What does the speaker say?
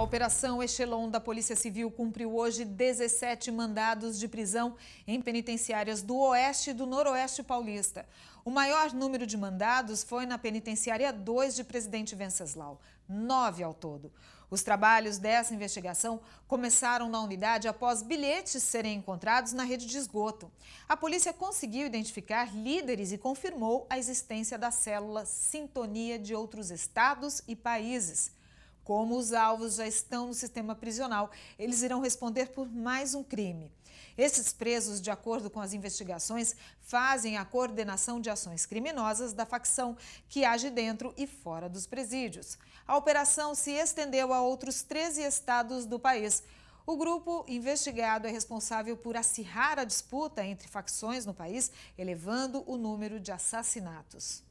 A Operação Echelon da Polícia Civil cumpriu hoje 17 mandados de prisão em penitenciárias do Oeste e do Noroeste paulista. O maior número de mandados foi na Penitenciária 2 de Presidente Venceslau, nove ao todo. Os trabalhos dessa investigação começaram na unidade após bilhetes serem encontrados na rede de esgoto. A polícia conseguiu identificar líderes e confirmou a existência da célula Sintonia de outros estados e países. Como os alvos já estão no sistema prisional, eles irão responder por mais um crime. Esses presos, de acordo com as investigações, fazem a coordenação de ações criminosas da facção que age dentro e fora dos presídios. A operação se estendeu a outros 13 estados do país. O grupo investigado é responsável por acirrar a disputa entre facções no país, elevando o número de assassinatos.